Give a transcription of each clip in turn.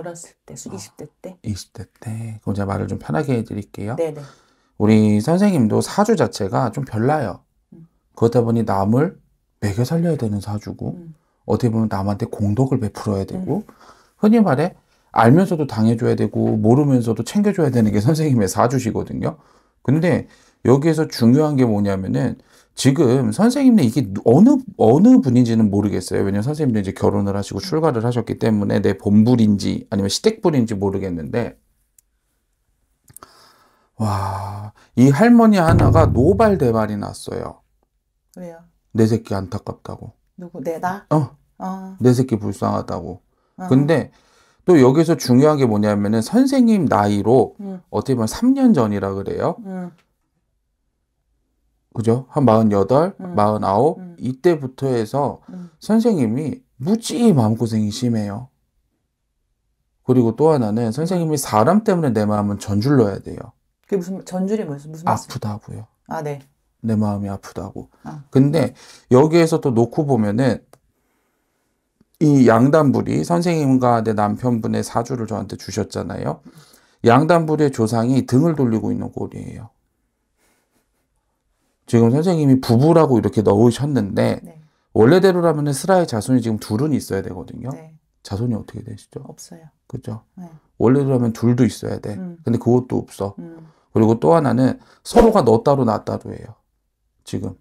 어렸을 때, 20대 아, 때. 20대 때. 그럼 제가 말을 좀 편하게 해드릴게요. 네네. 우리 선생님도 사주 자체가 좀 별나요. 음. 그러다 보니 남을 매겨 살려야 되는 사주고, 음. 어떻게 보면 남한테 공덕을 베풀어야 되고, 음. 흔히 말해, 알면서도 당해줘야 되고, 모르면서도 챙겨줘야 되는 게 선생님의 사주시거든요. 근데 여기에서 중요한 게 뭐냐면은, 지금 선생님은 이게 어느 어느 분인지는 모르겠어요. 왜냐면 선생님도 이제 결혼을 하시고 음. 출가를 하셨기 때문에 내 본불인지 아니면 시댁불인지 모르겠는데 와, 이 할머니 하나가 노발 대발이 났어요. 왜요? 내 새끼 안타깝다고. 누구 내다? 어. 어. 내 새끼 불쌍하다고. 어. 근데 또 여기서 중요한 게 뭐냐면은 선생님 나이로 음. 어떻게 보면 3년 전이라 그래요. 음. 그죠? 한 마흔여덟, 음. 마흔아홉 음. 이때부터 해서 음. 선생님이 무지 마음고생이 심해요. 그리고 또 하나는 선생님이 사람 때문에 내 마음은 전줄러야 돼요. 그게 무슨 전줄이 무슨 무슨 말씀? 아프다고요. 아 네. 내 마음이 아프다고. 아. 근데 여기에서 또 놓고 보면은 이 양단불이 선생님과 내 남편분의 사주를 저한테 주셨잖아요. 양단불의 조상이 등을 돌리고 있는 꼴이에요. 지금 선생님이 부부라고 이렇게 넣으셨는데 네. 원래대로라면 슬아의 자손이 지금 둘은 있어야 되거든요. 네. 자손이 어떻게 되시죠? 없어요. 그죠? 네. 원래라면 둘도 있어야 돼. 음. 근데 그것도 없어. 음. 그리고 또 하나는 서로가 너 따로 나 따로예요. 지금.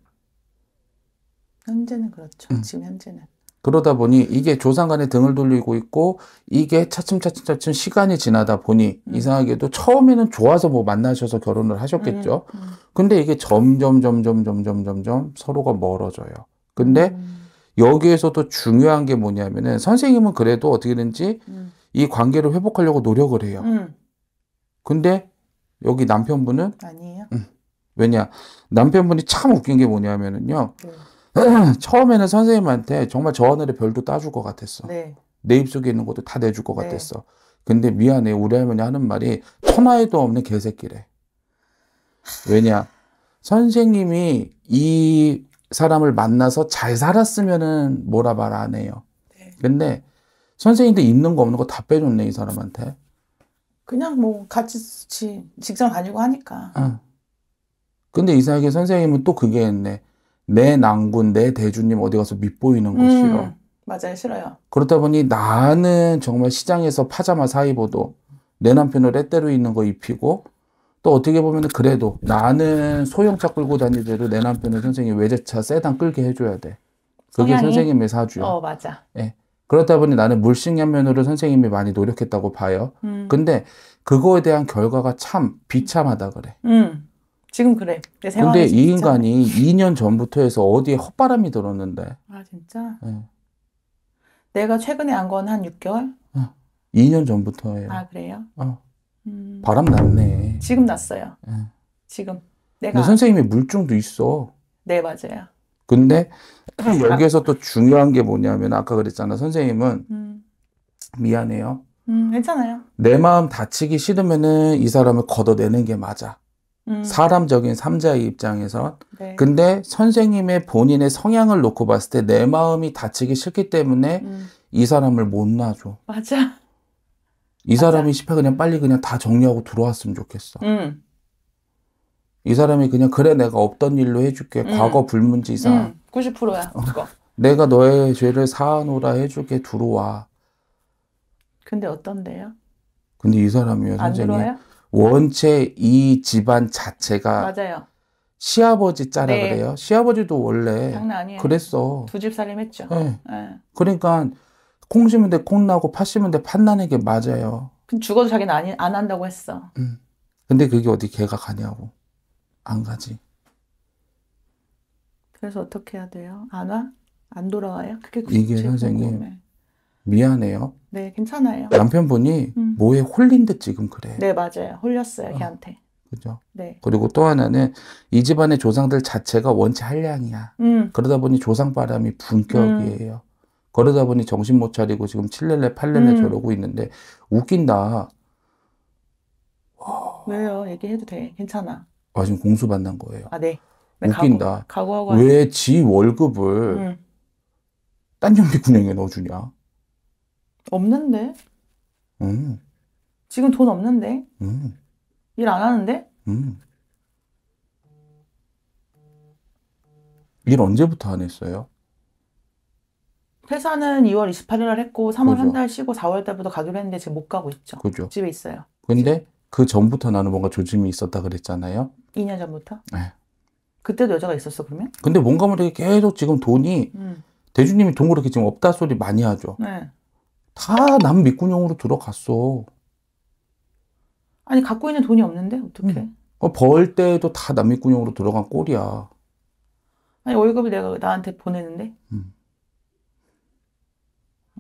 현재는 그렇죠. 음. 지금 현재는. 그러다 보니 이게 조상간에 등을 돌리고 있고 이게 차츰차츰차츰 시간이 지나다 보니 음. 이상하게도 처음에는 좋아서 뭐 만나셔서 결혼을 하셨겠죠. 음. 음. 근데 이게 점점 점점 점점 점점 서로가 멀어져요. 근데 음. 여기에서도 중요한 게 뭐냐면은 선생님은 그래도 어떻게든지 음. 이 관계를 회복하려고 노력을 해요. 음. 근데 여기 남편분은 아니에요. 왜냐 남편분이 참 웃긴 게 뭐냐면은요. 네. 처음에는 선생님한테 정말 저 하늘의 별도 따줄 것 같았어. 네. 내 입속에 있는 것도 다 내줄 것 네. 같았어. 근데 미안해. 우리 할머니 하는 말이 천하에도 없는 개새끼래. 왜냐? 선생님이 이 사람을 만나서 잘 살았으면은 뭐라 말 안 해요. 네. 근데 선생님도 있는 거 없는 거 다 빼줬네, 이 사람한테. 그냥 뭐 같이 직장 다니고 하니까. 응. 근데 이상하게 선생님은 또 그게 있네 내 난군, 내 대주님 어디 가서 밑보이는 거 음, 싫어. 음, 맞아요, 싫어요. 그렇다 보니 나는 정말 시장에서 파자마 사이보도 내 남편을 때때로 있는 거 입히고 또 어떻게 보면 그래도 나는 소형차 끌고 다니더라내 남편은 선생님 외제차 세단 끌게 해줘야 돼. 그게 성향이? 선생님의 사주야. 어, 맞아. 예. 그렇다 보니 나는 물식양면으로 선생님이 많이 노력했다고 봐요. 음. 근데 그거에 대한 결과가 참 비참하다 그래. 음. 지금 그래. 내 근데 이 인간이 2년 전부터 해서 어디에 헛바람이 들었는데. 아, 진짜? 네. 내가 최근에 안 건 한 6개월? 어, 2년 전부터예요. 아, 그래요? 어. 음... 바람 났네. 지금 났어요. 네. 지금. 내가. 선생님이 물증도 있어. 네, 맞아요. 근데 아, 그 여기에서 또 중요한 게 뭐냐면 아까 그랬잖아. 선생님은 음. 미안해요. 음, 괜찮아요. 내 마음 다치기 싫으면은 이 사람을 걷어내는 게 맞아. 음. 사람적인 삼자의 입장에서 네. 근데 선생님의 본인의 성향을 놓고 봤을 때내 음. 마음이 다치기 싫기 때문에 음. 이 사람을 못 놔줘 맞아 이 맞아. 사람이 싶어 그냥 빨리 그냥 다 정리하고 들어왔으면 좋겠어 음. 이 사람이 그냥 그래 내가 없던 일로 해줄게 음. 과거 불문지상 90%야 어. 그거 내가 너의 죄를 사하노라 해주게 들어와 근데 어떤데요? 근데 이 사람이요 선생님 들어와요? 원체 이 집안 자체가 맞아요. 시아버지 짜라 네. 그래요. 시아버지도 원래 장난 아니에요. 그랬어. 두 집 살림했죠. 네. 네. 그러니까 콩 심은 데 콩 나고 팥 심은 데팥 나는 게 맞아요. 그럼 죽어도 자기는 안, 안 한다고 했어. 음. 근데 그게 어디 개가 가냐고. 안 가지. 그래서 어떻게 해야 돼요? 안 와? 안 돌아와요? 그게 이게 선생님 궁금해. 미안해요. 네, 괜찮아요. 남편분이 음. 뭐에 홀린 듯 지금 그래. 네, 맞아요. 홀렸어요, 어. 걔한테. 그죠? 네. 그리고 또 하나는 이 집안의 조상들 자체가 원체 한량이야. 음. 그러다 보니 조상 바람이 분격이에요. 음. 그러다 보니 정신 못 차리고 지금 칠렐레 팔렐레 음. 저러고 있는데 웃긴다. 왜요? 얘기해도 돼. 괜찮아. 아 지금 공수 받는 거예요. 아 네. 네 웃긴다. 각오, 각오하고 왜지 월급을 음. 딴 좀비 군영에 넣어주냐? 없는데? 음. 지금 돈 없는데? 음. 일 안 하는데? 음. 일 언제부터 안 했어요? 회사는 2월 28일 날 했고 3월 한 달 쉬고 4월 달부터 가기로 했는데 지금 못 가고 있죠. 그죠. 집에 있어요. 근데 그 전부터 나는 뭔가 조짐이 있었다 그랬잖아요. 2년 전부터? 네. 그때도 여자가 있었어 그러면? 근데 뭔가 모르게 계속 지금 돈이 음. 대주님이 돈 그렇게 지금 없다 소리 많이 하죠. 네. 다남미군용으로 들어갔어. 아니 갖고 있는 돈이 없는데 어떻게? 응. 음. 어, 벌 때도 다 남미군용으로 들어간 꼴이야. 아니 월급을 내가 나한테 보내는데. 응. 음.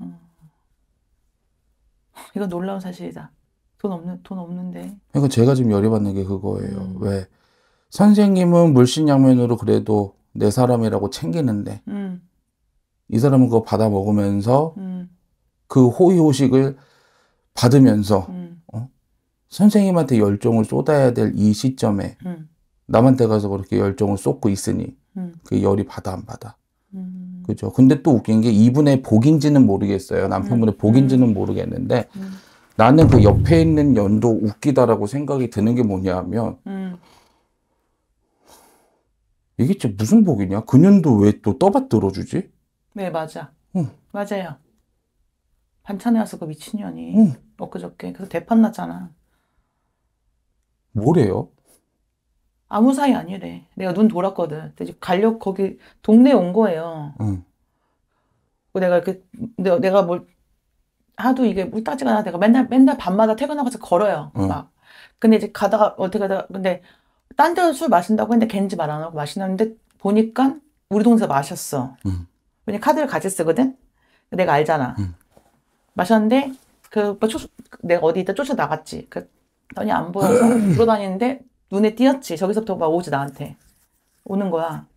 음. 이건 놀라운 사실이다. 돈 없는 돈 없는데. 그러니까 제가 지금 열이 받는 게 그거예요. 음. 왜 선생님은 물신양면으로 그래도 내 사람이라고 챙기는데 음. 이 사람은 그거 받아 먹으면서. 음. 그 호의호식을 받으면서 음. 어? 선생님한테 열정을 쏟아야 될 이 시점에 음. 남한테 가서 그렇게 열정을 쏟고 있으니 음. 그 열이 받아 안 받아 음. 그죠 근데 또 웃긴 게 이분의 복인지는 모르겠어요 남편분의 음. 복인지는 음. 모르겠는데 나는 그 옆에 있는 연도 웃기다라고 생각이 드는 게 뭐냐면 하 음. 이게 진짜 무슨 복이냐? 그년도 왜 또 떠받들어 주지? 네 맞아. 응. 맞아요. 반찬에 왔어 그 미친년이 응. 엊그저께 그래서 대판 났잖아 뭐래요? 아무 사이 아니래 내가 눈 돌았거든 근데 가려 거기 동네 온 거예요 응. 뭐 내가 이렇게 내가 뭘 하도 이게 물 따지가 나 내가 맨날 맨날 밤마다 퇴근하고 서 걸어요 응. 막 근데 이제 가다가 어떻게 가다가 근데 딴 데서 술 마신다고 했는데 걘지 말 안 하고 마시는데 보니까 우리 동네서 마셨어 응. 왜냐 카드를 같이 쓰거든 내가 알잖아 응. 마셨는데 그 오빠 내가 어디 있다 쫓아 나갔지. 그 전혀 안 보여서 돌아다니는데 눈에 띄었지. 저기서부터 막 오지 나한테 오는 거야.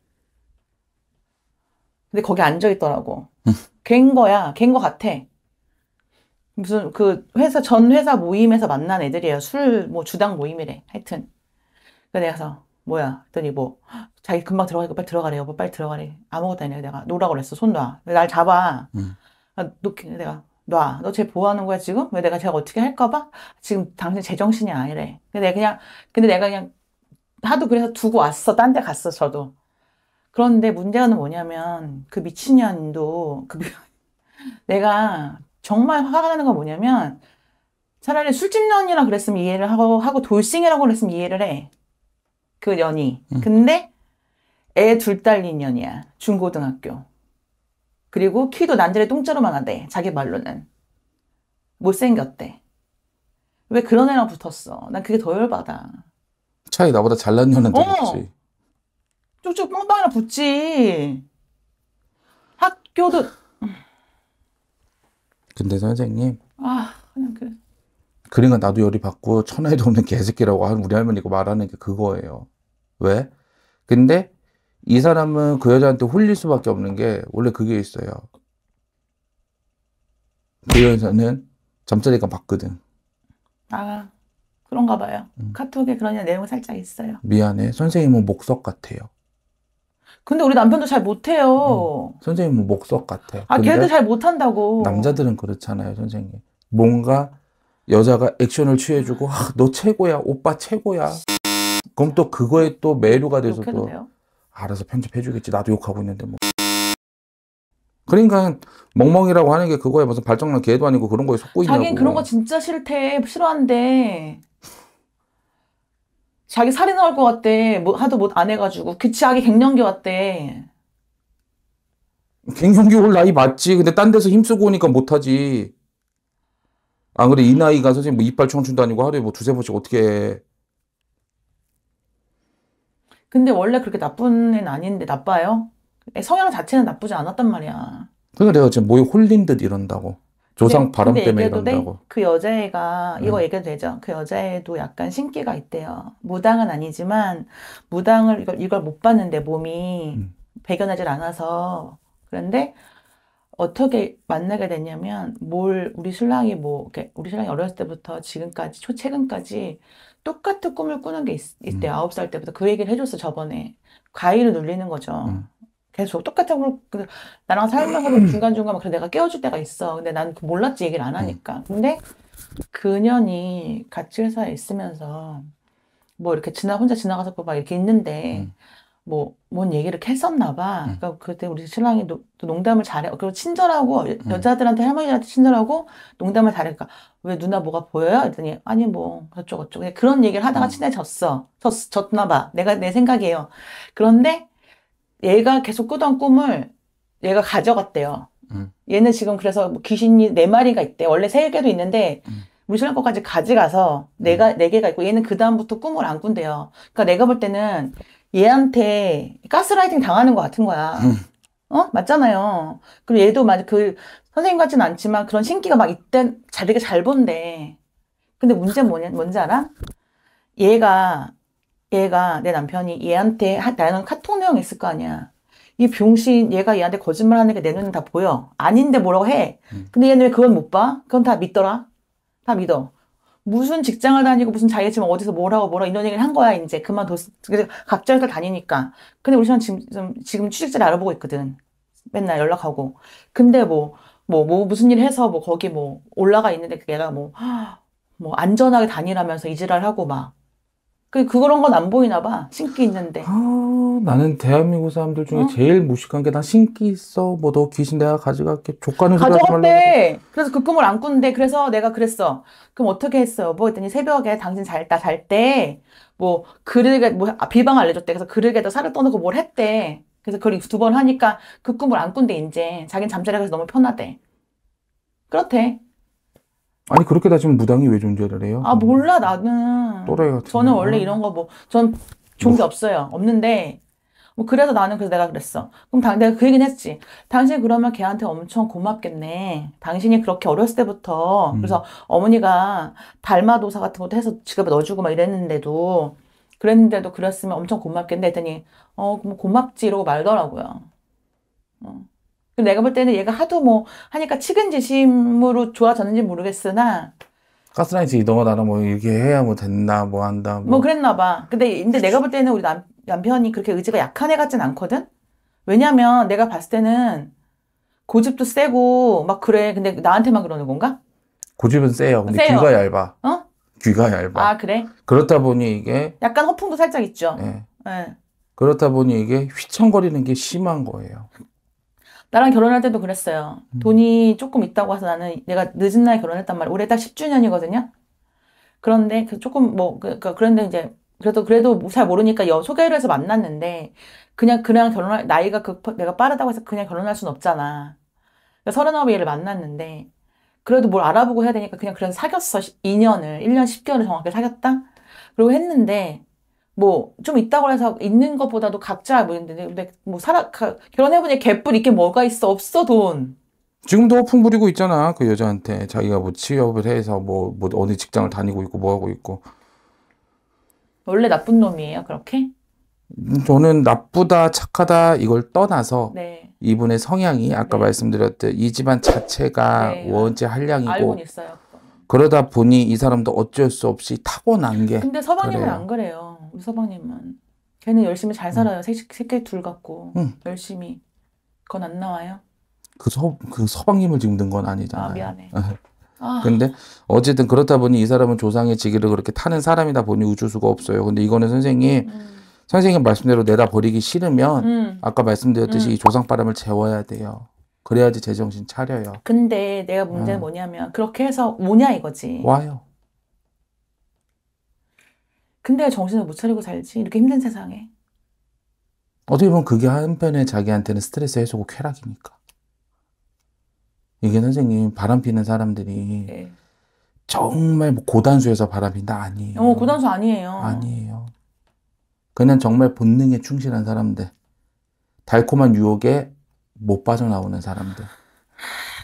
근데 거기 앉아 있더라고. 음. 갠 거야. 갠거 같아. 무슨 그 회사 전 회사 모임에서 만난 애들이야술 뭐 주당 모임이래. 하여튼. 그래서 내가 서 뭐야? 그랬더니뭐 자기 금방 들어가니까 빨리 들어가래 요보 뭐 빨리 들어가래 아무것도 아니야 내가 노라고 그랬어 손 놔. 날 잡아. 응. 음. 아, 놓게 내가 놔. 너 쟤 보호하는 거야, 지금? 왜 내가 제가 어떻게 할까봐? 지금 당신 제정신이 아니래. 근데 내가 그냥, 근데 내가 그냥 하도 그래서 두고 왔어. 딴 데 갔어, 저도. 그런데 문제는 뭐냐면, 그 미친년도, 그 내가 정말 화가 나는 건 뭐냐면, 차라리 술집 년이라 그랬으면 이해를 하고, 하고 돌싱이라고 그랬으면 이해를 해. 그 년이. 음. 근데 애 둘 딸린 년이야. 중고등학교. 그리고 키도 난제리똥자로만 하대. 자기 말로는. 못생겼대. 왜 그런 애랑 붙었어? 난 그게 더 열받아. 차이 나보다 잘난 년한테 어. 붙지. 쭉쭉 뻥뻥이랑 붙지. 학교도. 근데 선생님. 아 그냥 그래. 그러니까 나도 열이 받고 천하에도 없는 개새끼라고 우리 할머니가 말하는 게 그거예요. 왜? 근데 이 사람은 그 여자한테 홀릴 수밖에 없는 게 원래 그게 있어요. 그 여자는 잠자리가 맞거든. 아 그런가 봐요. 음. 카톡에 그런 내용 살짝 있어요. 미안해. 선생님은 목석 같아요. 근데 우리 남편도 잘 못해요. 음. 선생님은 목석 같아. 아 걔도 잘 못한다고. 남자들은 그렇잖아요, 선생님. 뭔가 여자가 액션을 취해주고 아, 너 최고야, 오빠 최고야. 그럼 또 그거에 또 매료가 돼서 또 돼요? 알아서 편집해주겠지. 나도 욕하고 있는데 뭐. 그러니까 멍멍이라고 하는 게 그거에 무슨 발정난 개도 아니고 그런 거에 속고 있냐고. 자기는 그런 거 진짜 싫대. 싫어한대. 자기 살이 나것 같대. 뭐 하도 못안 뭐 해가지고. 그 자기 갱년기 왔대. 갱년기 올 나이 맞지. 근데 딴 데서 힘쓰고 오니까 못하지. 안 아, 그래 이 나이가 선생님 뭐 이빨 청춘도 아니고 하루에 뭐 두세 번씩 어떻게 해. 근데 원래 그렇게 나쁜 애는 아닌데 나빠요? 성향 자체는 나쁘지 않았단 말이야. 그러니까 내가 지금 모이 홀린 듯 이런다고. 조상 근데, 바람 근데 때문에 이런다고. 돼? 그 여자애가 음. 이거 응. 얘기해도 되죠. 그 여자애도 약간 신기가 있대요. 무당은 아니지만 무당을 이걸 이걸 못 봤는데 몸이 응. 음. 배견하질 않아서 그런데 어떻게 만나게 됐냐면 뭘 우리 신랑이 뭐 우리 신랑이 어렸을 때부터 지금까지 초최근까지 똑같은 꿈을 꾸는 게 있, 있대 음. 9살 때부터 그 얘기를 해줬어 저번에 과일을 눌리는 거죠 음. 계속 똑같은 꿈을 나랑 살면서 중간중간 막 내가 깨워줄 때가 있어 근데 난 그 몰랐지 얘기를 안 음. 하니까 근데 그년이 같이 회사에 있으면서 뭐 이렇게 지나 혼자 지나가서 막 이렇게 있는데 음. 뭐, 뭔 얘기를 했었나 봐. 음. 그러니까 그때 우리 신랑이 노, 농담을 잘해. 그리고 친절하고, 여, 음. 여자들한테, 할머니한테 친절하고, 농담을 잘하까왜 누나 뭐가 보여요? 그랬더니, 아니, 뭐, 저쪽저쪽 예, 그런 얘기를 하다가 음. 친해졌어. 졌, 졌나 봐. 내가, 내 생각이에요. 그런데, 얘가 계속 꾸던 꿈을 얘가 가져갔대요. 음. 얘는 지금 그래서 뭐 귀신이 네 마리가 있대. 원래 세 개도 있는데 음. 우리 신랑 거까지 가져가서 내가 음. 네 개가 있고 얘는 그 다음부터 꿈을 안 꾼대요. 그러니까 내가 볼 때는 얘한테 가스라이팅 당하는 것 같은 거야. 음. 어? 맞잖아요. 그리고 얘도 막그 선생님 같진 않지만 그런 신기가 막 이때 잘 되게 잘 본대. 근데 문제 뭐냐, 뭔지 알아? 얘가, 얘가, 내 남편이 얘한테 하, 나는 카톡 내용 있을 거 아니야. 이 병신 얘가 얘한테 거짓말 하는 게 내 눈엔 다 보여. 아닌데 뭐라고 해. 음. 근데 얘는 왜 그건 못 봐? 그건 다 믿더라. 다 믿어. 무슨 직장을 다니고 무슨 자기가 지금 어디서 뭐라고 뭐라 이런 얘기를 한 거야 이제 그만뒀 그래서 각자 회사 다니니까 근데 우리 시간 지금 지금 취직자를 알아보고 있거든 맨날 연락하고 근데 뭐 뭐뭐 뭐, 뭐 무슨 일 해서 뭐 거기 뭐 올라가 있는데 그게 걔가 뭐 뭐 안전하게 다니라면서 이지랄하고 막 그, 그런 건 안 보이나 봐. 신기 있는데. 아, 나는 대한민국 사람들 중에 어? 제일 무식한 게난 신기 있어. 뭐너 귀신 내가 가져갈게. 족가는 소리 하지 말라고. 그래서 그 꿈을 안 꾼데. 그래서 내가 그랬어. 그럼 어떻게 했어뭐 했더니 새벽에 당신 잘다 잘 때 뭐 그릇에 뭐 아, 비방 알려줬대. 그래서 그릇에다 살을 떠놓고 뭘 했대. 그래서 그걸 두 번 하니까 그 꿈을 안 꾼데 이제 자기는 잠자리에 가서 너무 편하대. 그렇대. 아니 그렇게 다지면 무당이 왜 존재를 해요? 아 몰라 음. 나는 또라 같은 저는 원래 이런 거 뭐전 좋은 게 뭐? 없어요 없는데 뭐 그래서 나는 그래서 내가 그랬어 그럼 당, 내가 그 얘기는 했지 당신 그러면 걔한테 엄청 고맙겠네 당신이 그렇게 어렸을 때부터 음. 그래서 어머니가 달마도사 같은 것도 해서 지갑에 넣어주고 막 이랬는데도 그랬는데도 그랬으면 엄청 고맙겠네 했더니 어뭐 고맙지 이러고 말더라고요 어. 내가 볼 때는 얘가 하도 뭐 하니까 측은지심으로 좋아졌는지 모르겠으나 가스라이팅 이동어 나랑 뭐 이렇게 해야 뭐 됐나 뭐 한다 뭐, 뭐 그랬나 봐. 근데 근데 내가 볼 때는 우리 남, 남편이 그렇게 의지가 약한 애 같진 않거든. 왜냐면 내가 봤을 때는 고집도 세고 막 그래. 근데 나한테만 그러는 건가? 고집은 세요. 근데 세요. 귀가 얇아. 어? 귀가 얇아. 아 그래? 그렇다 보니 이게 약간 허풍도 살짝 있죠. 예. 네. 네. 그렇다 보니 이게 휘청거리는 게 심한 거예요. 나랑 결혼할 때도 그랬어요. 음. 돈이 조금 있다고 해서 나는 내가 늦은 날 결혼했단 말이야 올해 딱 10주년이거든요. 그런데 그 조금 뭐 그, 그, 그런데 이제 그래도 그래도 잘 모르니까 여, 소개를 해서 만났는데 그냥 그냥 결혼할 나이가 그 내가 빠르다고 해서 그냥 결혼할 순 없잖아. 서른아홉 얘를 만났는데 그래도 뭘 알아보고 해야 되니까 그냥 그래 사귀었어. 2년을 1년 10개월을 정확히 사귀었다. 그리고 했는데 뭐좀 있다고 해서 있는 것보다도 각자 뭐 근데 뭐 살아 결혼해보니 개뿔 이게 뭐가 있어 없어 돈 지금도 풍 부리고 있잖아 그 여자한테 자기가 뭐 취업을 해서 뭐, 뭐 어느 직장을 다니고 있고 뭐 하고 있고 원래 나쁜 놈이에요 그렇게 음, 저는 나쁘다 착하다 이걸 떠나서 네. 이분의 성향이 아까 네. 말씀드렸듯 이 집안 자체가 네. 원죄 한량이고 그러다 보니 이 사람도 어쩔 수 없이 타고난 게 근데 서방님은 그래요. 안 그래요 우리 서방님은 걔는 열심히 잘 살아요. 음. 새끼, 새끼 둘 갖고 음. 열심히 그건 안 나와요. 그, 서, 그 서방님을 지금 든 건 아니잖아요. 아, 미안해. 네. 아. 근데 어쨌든 그렇다 보니 이 사람은 조상의 지기를 그렇게 타는 사람이다 보니 우주수가 없어요. 근데 이거는 선생님 음, 음. 선생님 말씀대로 내다 버리기 싫으면 음. 아까 말씀드렸듯이 음. 이 조상 바람을 재워야 돼요. 그래야지 제정신 차려요. 근데 내가 문제는 음. 뭐냐면 그렇게 해서 뭐냐 이거지. 와요. 근데 정신을 못 차리고 살지? 이렇게 힘든 세상에. 어떻게 보면 그게 한편에 자기한테는 스트레스 해소고 쾌락이니까. 이게 선생님, 바람 피는 사람들이 네. 정말 뭐 고단수에서 바람 핀다? 아니에요. 어, 고단수 아니에요. 아니에요. 그냥 정말 본능에 충실한 사람들. 달콤한 유혹에 못 빠져나오는 사람들.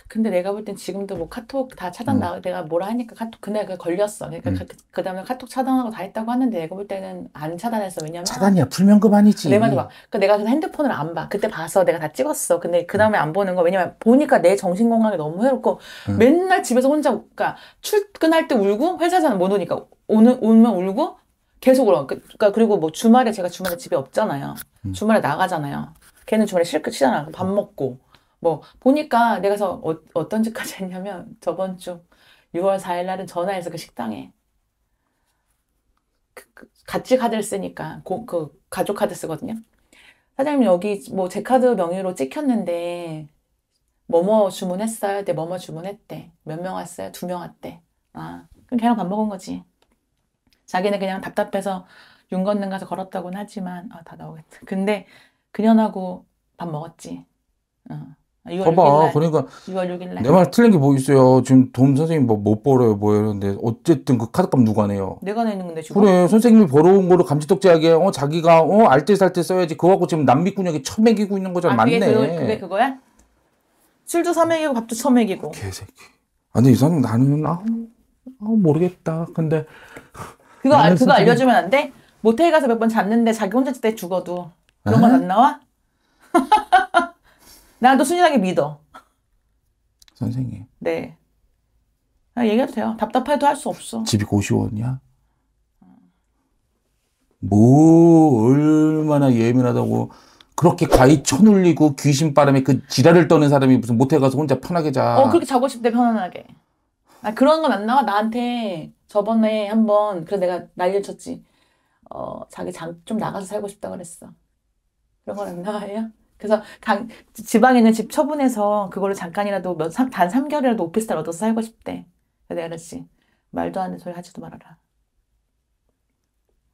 근데 내가 볼 땐 지금도 뭐 카톡 다 차단 음. 나 음. 내가 뭐라 하니까 카톡 그날 그 걸렸어. 그러니까 음. 그, 다음에 카톡 차단하고 다 했다고 하는데 내가 볼 때는 안 차단했어. 왜냐면 차단이야 불면금 아니지. 내 말도 봐. 그 내가 그냥 핸드폰을 안 봐. 그때 봐서 내가 다 찍었어. 근데 그 음. 다음에 안 보는 거 왜냐면 보니까 내 정신 건강이 너무 해롭고 음. 맨날 집에서 혼자 그러니까 출근할 때 울고 회사에서는 못 오니까 오는 오면 울고 계속 울어. 그, 그러니까 그리고 뭐 주말에 제가 주말에 집에 없잖아요. 음. 주말에 나가잖아요. 걔는 주말에 실크 치잖아. 밥 먹고. 뭐 보니까 내가 서 어, 떤 집까지 했냐면 저번 주 6월 4일 날은 전화해서 그 식당에 그, 그, 같이 카드를 쓰니까 고, 그 가족 카드 쓰거든요. 사장님 여기 뭐 제 카드 명의로 찍혔는데 뭐뭐 주문했어요? 네, 뭐뭐 주문했대. 몇 명 왔어요? 두 명 왔대. 아, 그럼 걔랑 밥 먹은 거지. 자기는 그냥 답답해서 윤건는 가서 걸었다고는 하지만 아, 다 나오겠다. 근데 그년하고 밥 먹었지. 어. 아, 봐봐. 그러니까 내 말 틀린 게 뭐 있어요. 지금 돈 선생님 뭐 못 벌어요, 뭐이러데 어쨌든 그 카드값 누가 내요? 내가 내는 건데 지금. 그래, 선생님이 벌어온 거를 감지덕지하게 어 자기가 어 알뜰살뜰 써야지. 그거 갖고 지금 남미꾼역에 처먹이고 있는 거잖아. 아, 맞네. 그게, 그, 그게 그거야? 술도 처먹이고 밥도 처먹이고. 그 개새끼. 아니 이 사람 나는 아, 아 모르겠다. 근데 그거 그거 선생님... 알려주면 안 돼? 모텔 가서 몇 번 잤는데 자기 혼자 때 죽어도 그런 건 안 나와? 난또 순진하게 믿어. 선생님. 네. 얘기해도 돼요. 답답해도 할 수 없어. 집이 고시원이야? 뭐 얼마나 예민하다고 그렇게 가히 쳐눌리고 귀신 바람에 그 지랄을 떠는 사람이 무슨 못해 가서 혼자 편하게 자. 어 그렇게 자고 싶대 편안하게. 아 그런 건 안 나와 나한테 저번에 한번 그래 내가 난리쳤지. 어 자기 장좀 나가서 살고 싶다 그랬어. 그런 건 안 나와요? 그래서 강, 지방에 있는 집 처분해서 그걸로 잠깐이라도 몇, 단 3개월이라도 오피스텔 얻어서 살고 싶대. 내가 그랬지. 말도 안 되는 소리 하지도 말아라.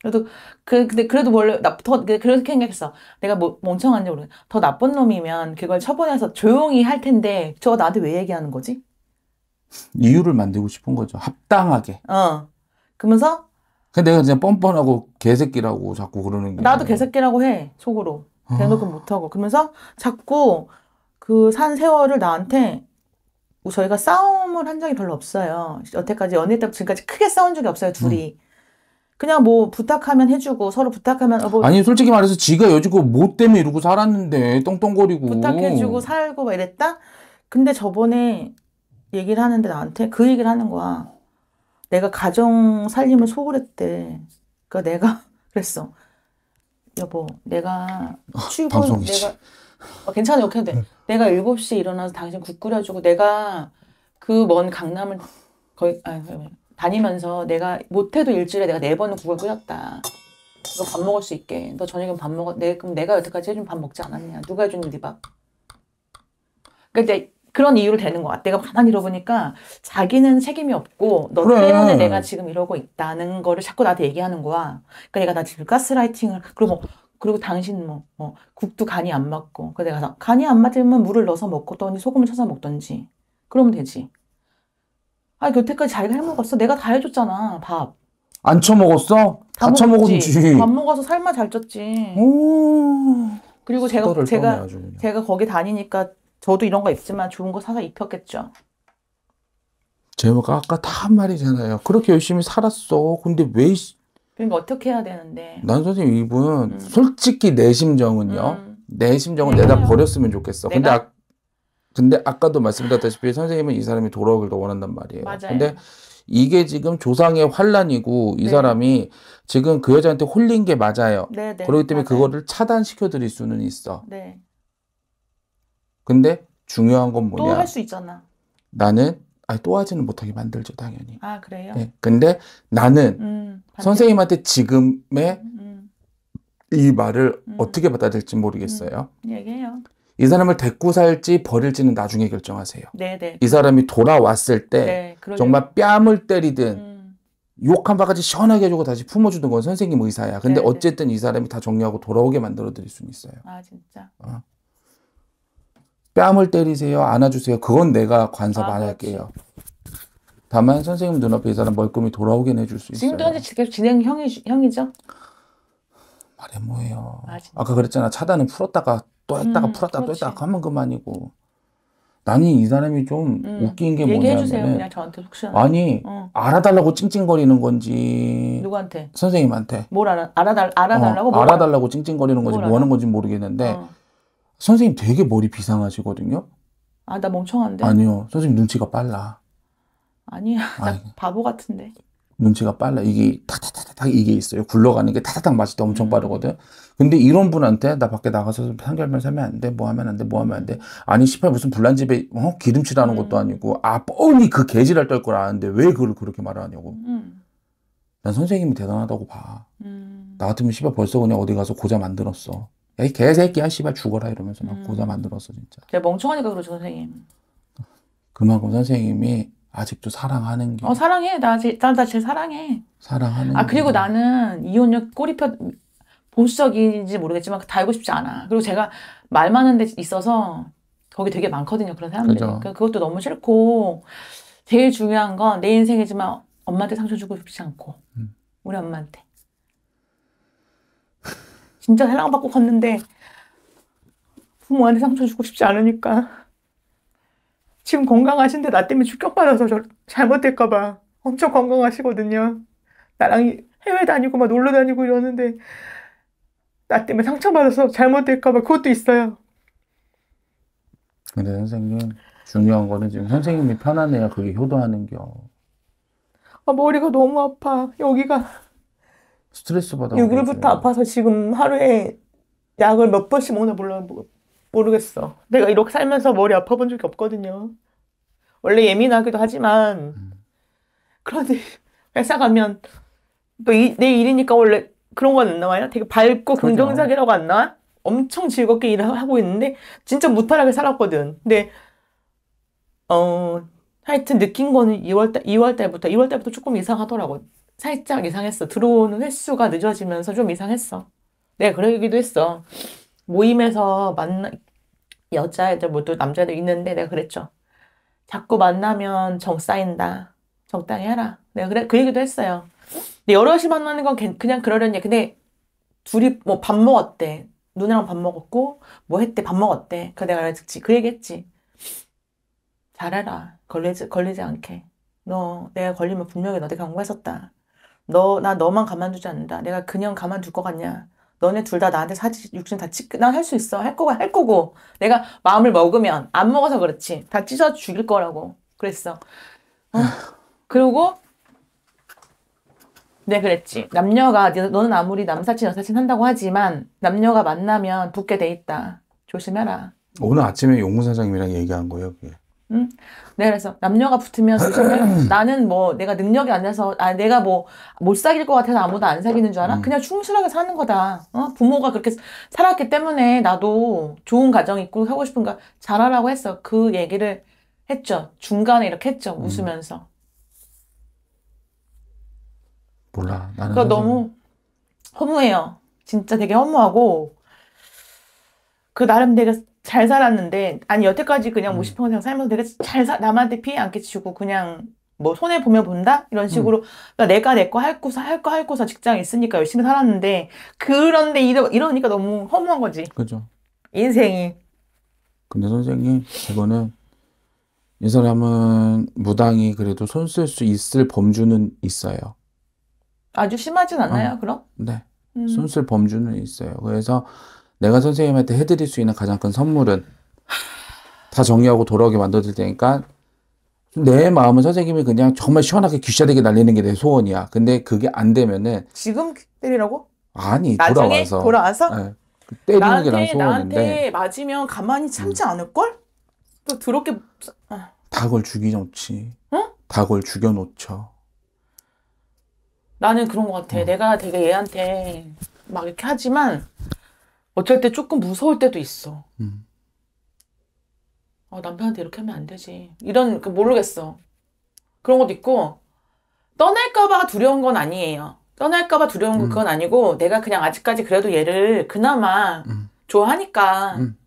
그래도 그 근데 그래도 원래 나더 그렇게 생각했어. 내가 뭐 멍청한지 모르겠. 더 나쁜 놈이면 그걸 처분해서 조용히 할 텐데 저 나한테 왜 얘기하는 거지? 이유를 만들고 싶은 거죠. 합당하게. 어. 그러면서 내가 그냥 뻔뻔하고 개새끼라고 자꾸 그러는 게 나도 개새끼라고 해. 속으로. 아. 대놓고 어. 못하고 그러면서 자꾸 그 산 세월을 나한테 저희가 싸움을 한 적이 별로 없어요. 여태까지 연애 때부터 지금까지 크게 싸운 적이 없어요 둘이. 음. 그냥 뭐 부탁하면 해주고 서로 부탁하면 어, 뭐 아니 솔직히 말해서 지가 여지고 뭐 때문에 이러고 살았는데 똥똥거리고 부탁해주고 살고 막 이랬다. 근데 저번에 얘기를 하는데 나한테 그 얘기를 하는 거야. 내가 가정 살림을 소홀했대. 그러니까 내가 그랬어. 여보, 내가 어, 출근 방 내가 어, 괜찮아 이렇게 해도 돼. 네. 내가 7시에 일어나서 당신 국 끓여주고 내가 그 먼 강남을 거의 아, 다니면서 내가 못해도 일주일에 내가 네 번은 국을 끓였다. 너 밥 먹을 수 있게. 너저녁에밥 먹어. 내, 그럼 내가 여태까지 해준 밥 먹지 않았냐? 누가 해준 네 밥? 그러니까 그런 이유로 되는 것 같아. 내가 가만히 들어보니까 자기는 책임이 없고 너 그래. 때문에 내가 지금 이러고 있다는 거를 자꾸 나한테 얘기하는 거야. 그러니까 얘가 나 지금 가스라이팅을 그리고 뭐, 그리고 당신 뭐, 뭐 국도 간이 안 맞고 그래서 내가 간이 안 맞으면 물을 넣어서 먹고더 소금을 쳐서 먹던지 그러면 되지. 아 여태까지 자기가 해먹었어. 내가 다 해줬잖아 밥. 안 처먹었어? 다, 처먹었지. 밥 먹어서 살만 잘 쪘지. 오. 그리고 제가 제가 제가 거기 다니니까 저도 이런 거 입지만 좋은 거 사서 입혔겠죠. 제가 아까 다 한 말이잖아요. 그렇게 열심히 살았어. 근데 왜? 그러니까 어떻게 해야 되는데? 난 선생님 이분 음. 솔직히 내 심정은요. 음. 내 심정은 내가 버렸으면 좋겠어. 내가? 근데 아, 근데 아까도 말씀드렸다시피 선생님은 이 사람이 돌아오길 원한단 말이에요. 맞아요. 근데 이게 지금 조상의 환란이고 이 네. 사람이 지금 그 여자한테 홀린 게 맞아요. 네, 네, 그렇기 때문에 맞아요. 그거를 차단시켜 드릴 수는 있어. 네. 근데 중요한 건 뭐냐? 또 할 수 있잖아. 나는 아니 또 하지는 못하게 만들죠 당연히. 아 그래요? 네. 근데 나는 음, 선생님한테 지금의 음, 음, 이 말을 음. 어떻게 받아들일지 모르겠어요. 음, 얘기해요. 이 사람을 데리고 살지 버릴지는 나중에 결정하세요. 네네. 네. 이 사람이 돌아왔을 때 네, 정말 뺨을 때리든 음. 욕한 바가지 시원하게 해주고 다시 품어주는 건 선생님 의사야. 근데 네네. 네. 어쨌든 이 사람이 다 정리하고 돌아오게 만들어드릴 수는 있어요. 아 진짜. 어. 뺨을 때리세요, 안아주세요. 그건 내가 관사 받을게요. 아, 다만 선생님 눈앞에 이 사람 멀끔히 돌아오게 해줄 수 있어요. 지금도 계속 진행형이, 형이죠? 말해 뭐예요. 아, 아까 그랬잖아. 차단은 풀었다가 또 했다가 음, 풀었다 그렇지. 또 했다가 하면 그만이고. 아니 이 사람이 좀 음. 웃긴 게 뭐냐면 아니 어. 알아달라고 찡찡거리는 건지 누구한테 선생님한테 뭘 알아 알아달 알아달라고 어, 알아달라고 찡찡거리는 건지 뭐 하는 건지 모르겠는데 어. 선생님 되게 머리 비상하시거든요. 아, 나 멍청한데? 아니요. 선생님 눈치가 빨라. 아니야. 나 아니. 바보 같은데. 눈치가 빨라. 이게 타타타타 이게 있어요. 굴러가는 게 타타닥 맞을 때 엄청 음. 빠르거든. 근데 이런 분한테 나 밖에 나가서 삼겹살 사면 안 돼. 뭐 하면 안 돼. 뭐 하면 안 돼. 아니 시발 무슨 불난 집에 어? 기름칠하는 것도 음. 아니고 아 뻔히 그 개질할 떨걸 아는데 왜 그걸 그렇게 말하냐고. 음. 난 선생님이 대단하다고 봐. 음. 나 같으면 시발 벌써 그냥 어디 가서 고자 만들었어. 야, 이 개새끼야, 씨발 죽어라 이러면서 막 음. 고자 만들었어, 진짜. 제가 멍청하니까 그러죠, 선생님. 그만큼 선생님이 아직도 사랑하는 게. 어, 사랑해. 나, 제, 나, 나쟤 사랑해. 사랑하는 아, 그리고 게. 나는 이혼녀 꼬리표 보수적인지 모르겠지만 다알고 싶지 않아. 그리고 제가 말 많은 데 있어서 거기 되게 많거든요, 그런 사람들이. 그 그러니까 그것도 너무 싫고, 제일 중요한 건 내 인생이지만 엄마한테 상처 주고 싶지 않고, 음. 우리 엄마한테. 진짜 사랑받고 갔는데 부모한테 상처 주고 싶지 않으니까 지금 건강하신데 나 때문에 충격받아서 저 잘못될까봐 엄청 건강하시거든요. 나랑 해외 다니고 막 놀러 다니고 이러는데 나 때문에 상처받아서 잘못될까봐 그것도 있어요. 근데 선생님 중요한 거는 지금 선생님이 편안해야 그게 효도하는 겨. 아 머리가 너무 아파 여기가. 스트레스 받아. 6일부터 아파서 지금 하루에 약을 몇 번씩 먹나 몰라 모르겠어. 내가 이렇게 살면서 머리 아파 본 적이 없거든요. 원래 예민하기도 하지만 음. 그런데 회사 가면 또내 일이니까 원래 그런 건 안 나와요. 되게 밝고 그렇죠. 긍정적이라고 안 나와? 엄청 즐겁게 일 하고 있는데 진짜 무탈하게 살았거든. 근데 어 하여튼 느낀 거는 2월 2월 달부터 2월 달부터 조금 이상하더라고. 살짝 이상했어. 들어오는 횟수가 늦어지면서 좀 이상했어. 네, 그러기도 했어. 모임에서 만나, 여자애들, 뭐 또 남자애들 있는데 내가 그랬죠. 자꾸 만나면 정 쌓인다. 적당히 해라. 내가 그래, 그 얘기도 했어요. 근데 여럿이 만나는 건 그냥 그러려니. 근데 둘이 뭐 밥 먹었대. 누나랑 밥 먹었고, 뭐 했대, 밥 먹었대. 그 내가 그랬지. 그 얘기 했지. 잘해라. 걸리지, 걸리지 않게. 너, 내가 걸리면 분명히 너한테 경고했었다. 너, 나 너만 가만두지 않는다. 내가 그냥 가만둘 것 같냐. 너네 둘 다 나한테 사지, 육신 다 찢, 난할 수 있어. 할 거고, 할 거고. 내가 마음을 먹으면, 안 먹어서 그렇지. 다 찢어 죽일 거라고. 그랬어. 아, 그리고, 네, 그랬지. 남녀가, 네, 너는 아무리 남사친, 여사친 한다고 하지만, 남녀가 만나면 붙게 돼 있다. 조심해라. 오늘 아침에 용문 사장님이랑 얘기한 거예요, 그게. 응? 내가 네, 그래서 남녀가 붙으면 나는 뭐 내가 능력이 안 돼서 아 내가 뭐 못 사귈 것 같아서 아무도 안 사귀는 줄 알아? 음. 그냥 충실하게 사는 거다. 어? 부모가 그렇게 살았기 때문에 나도 좋은 가정 있고 하고 싶은 거 잘하라고 했어. 그 얘기를 했죠. 중간에 이렇게 했죠. 음. 웃으면서. 몰라. 나는 그러 너무 허무해요. 진짜 되게 허무하고 그 나름 내가 잘 살았는데 아니 여태까지 그냥 50평 음. 이상 살면서 내가 잘 사, 남한테 피해 안 끼치고 그냥 뭐 손해 보면 본다 이런 식으로 음. 내가 내 거 할거할거 할거사 직장 있으니까 열심히 살았는데 그런데 이러, 이러니까 너무 허무한 거지. 그죠. 인생이. 근데 선생님 이거는 이 사람은 무당이 그래도 손 쓸 수 있을 범주는 있어요. 아주 심하진 않나요? 어. 그럼? 네. 음. 손쓸 범주는 있어요. 그래서 내가 선생님한테 해드릴 수 있는 가장 큰 선물은 다 정리하고 돌아오게 만들어줄 테니까 내 마음은 선생님이 그냥 정말 시원하게 귀싸대게 날리는 게 내 소원이야. 근데 그게 안 되면은 지금 때리라고? 아니 돌아와서 돌아와서 네. 그 때리는 게난 소원인데 나한테 맞으면 가만히 참지 음. 않을 걸? 또 더럽게 닭을 죽이놓지. 응? 닭을 죽여놓죠. 나는 그런 것 같아. 응. 음. 내가 되게 얘한테 막 이렇게 하지만 어쩔 때 조금 무서울 때도 있어. 음. 어, 남편한테 이렇게 하면 안 되지. 이런 그 모르겠어. 그런 것도 있고 떠날까봐 두려운 건 아니에요. 떠날까봐 두려운 음. 건그 아니고 내가 그냥 아직까지 그래도 얘를 그나마 음. 좋아하니까 음.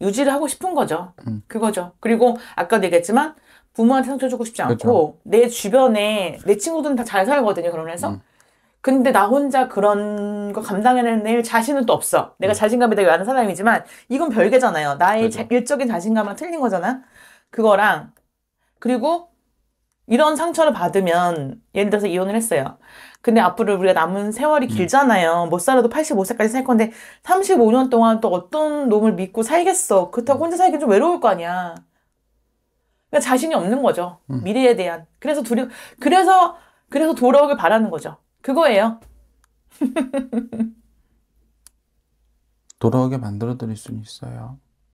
유지를 하고 싶은 거죠. 그거죠. 그리고 아까도 얘기했지만 부모한테 상처 주고 싶지 그렇죠. 않고 그렇죠. 내 주변에 내 친구들은 다 잘 살거든요. 결혼해서. 근데 나 혼자 그런 거 감당해낼 자신은 또 없어. 내가 음. 자신감이 되게 많은 사람이지만 이건 별개잖아요. 나의 그렇죠. 자, 일적인 자신감은 틀린 거잖아. 그거랑 그리고 이런 상처를 받으면 예를 들어서 이혼을 했어요. 근데 앞으로 우리가 남은 세월이 음. 길잖아요. 못 살아도 85세까지 살 건데 35년 동안 또 어떤 놈을 믿고 살겠어. 그렇다고 음. 혼자 살긴 좀 외로울 거 아니야. 그러니까 자신이 없는 거죠. 미래에 대한. 그래서 두려 그래서 그래서 돌아오길 바라는 거죠. 그거예요. 돌아오게 만들어 드릴 수는 있어요.